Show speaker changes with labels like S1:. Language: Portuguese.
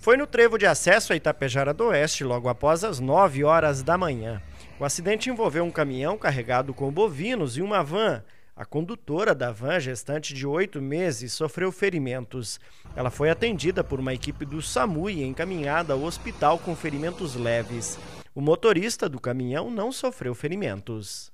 S1: foi no trevo de acesso a Itapejara do Oeste, logo após as 9 horas da manhã. O acidente envolveu um caminhão carregado com bovinos e uma van. A condutora da van, gestante de oito meses, sofreu ferimentos. Ela foi atendida por uma equipe do SAMU e encaminhada ao hospital com ferimentos leves. O motorista do caminhão não sofreu ferimentos.